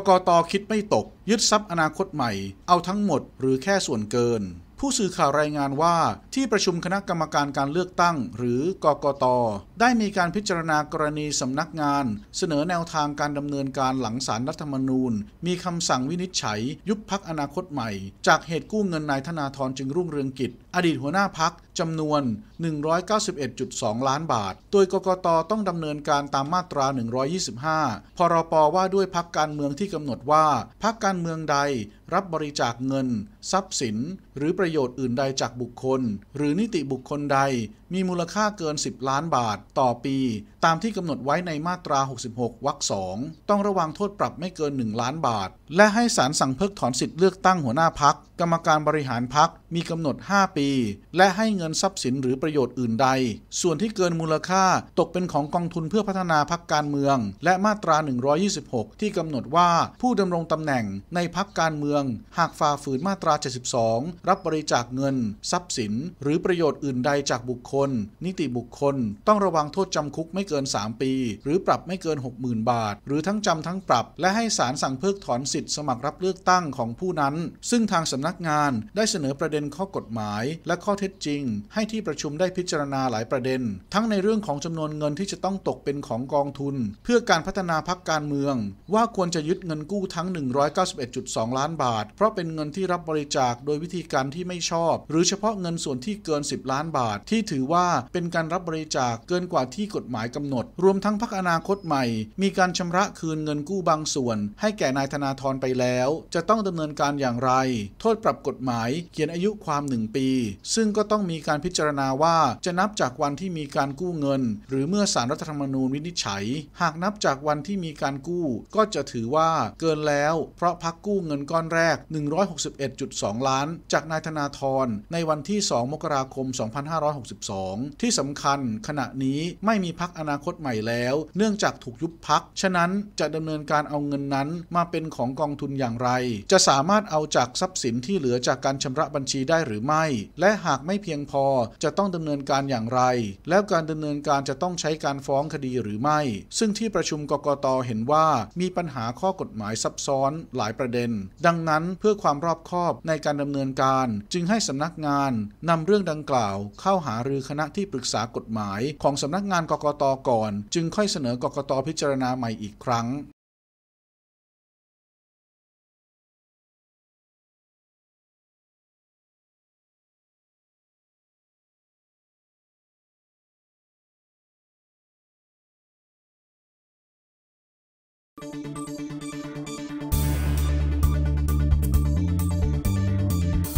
กกตคิดไม่ตก ยึดทรัพย์อนาคตใหม่เอาทั้งหมดหรือแค่ส่วนเกินผู้สื่อข่าวรายงานว่าที่ประชุมคณะกรรมการการเลือกตั้งหรือกกต ได้มีการพิจารณากรณีสำนักงานเสนอแนวทางการ ดำเนินการหลังสารรัฐธรรมนูญ มีคำสั่งวินิจฉัยยุบพักอนาคตใหม่ จากเหตุกู้เงินนายธนาธรจึงรุ่งเรืองกิจอดีตหัวหน้าพักจำนวน 191.2 ล้านบาท โดยกกต ต้องดำเนินการตามมาตรา 125พรปว่าด้วยพักการเมืองที่กำหนดว่าพักการเมืองใด รับบริจาคเงินทรัพย์สิน หรือประประโยชน์ อื่น ใด จากบุคคล หรือนิติบุคคลใดมีมูลค่าเกิน 10 ล้านบาท ต่อปี ตามที่กำหนดไว้ในมาตรา 66วรรคสอง ต้องระวังโทษปรับไม่เกิน 1 ล้านบาท และให้ศาลสั่งเพิก ถอน สิทธิ์ เลือกตั้งหัว หน้าพัก กรรมการบริหารพักมีกำหนด 5 ปี และให้เงินทรัพย์สินหรือประโยชน์อื่นใด ส่วนที่เกินมูลค่าตกเป็นของกองทุนเพื่อพัฒนาพักการเมือง และมาตรา 126 ที่กำหนดว่าผู้ดำรงตำแหน่งในพักการเมือง หากฝ่าฝืนมาตรา 72 รับบริจากเงิน ทรัพย์สินหรือประโยชน์อื่นใดจากบุคคล นิติบุคคลต้องระวังโทษจำคุกไม่เกิน 3 ปี หรือปรับไม่เกิน 60,000 บาท หรือทั้งจำทั้งปรับ และให้ศาลสั่งเพิกถอนสิทธิ์สมัครรับเลือกตั้งของผู้นั้น ซึ่งทางสำนักงานได้เสนอประเด็นข้อกฎหมาย และข้อเท็จจริงให้ที่ประชุมได้พิจารณาหลายประเด็น ทั้งในเรื่องของจำนวนเงินที่จะต้องตกเป็นของกองทุน เพื่อการพัฒนาพักการเมือง ว่าควรจะยึดเงินกู้ทั้ง 191.2ล้านบาท เพราะเป็นเงินที่รับบริจาค โดยวิธีการที่ไม่ไม่ชอบ หรือเฉพาะเงินส่วนที่เกิน 10 ล้านบาทที่ถือว่าเป็นการรับบริจาคเกินกว่าที่กฎหมายกำหนด รวมทั้งพักอนาคตใหม่ มีการชำระคืนเงินกู้บางส่วนให้แก่นายธนาธรไปแล้ว จะต้องดำเนินการอย่างไร โทษปรับกฎหมายเขียนอายุความ 1 ปี ซึ่งก็ต้องมีการพิจารณาว่าจะนับจากวันที่มีการกู้เงิน หรือเมื่อสารรัฐธรรมนูญวินิจฉัย หากนับจากวันที่มีการกู้ ก็จะถือว่าเกินแล้ว เพราะพักกู้เงินก้อนแรก 161.2 ล้าน จากนายธนาธรในวันที่ 2 มกราคม 2562 ที่สำคัญขณะนี้ไม่มีพักอนาคตใหม่แล้ว เนื่องจากถูกยุบพักฉะนั้นจะดำเนินการเอาเงินนั้นมาเป็นของกองทุนอย่างไร จะสามารถเอาจากทรัพย์สินที่เหลือจากการชำระบัญชีได้หรือไม่และหากไม่เพียงพอจะต้องดำเนินการอย่างไร แล้วการดำเนินการจะต้องใช้การฟ้องคดีหรือไม่ ซึ่งที่ประชุมกกตเห็นว่ามีปัญหาข้อกฎหมายซับซ้อนหลายประเด็นดังนั้นเพื่อความรอบคอบในการดำเนินการจึงให้สำนักงานนำเรื่องดังกล่าวเข้าหารือคณะที่ปรึกษากฎหมาย ของสำนักงานกกตก่อน จึงค่อยเสนอกกตพิจารณาใหม่อีกครั้ง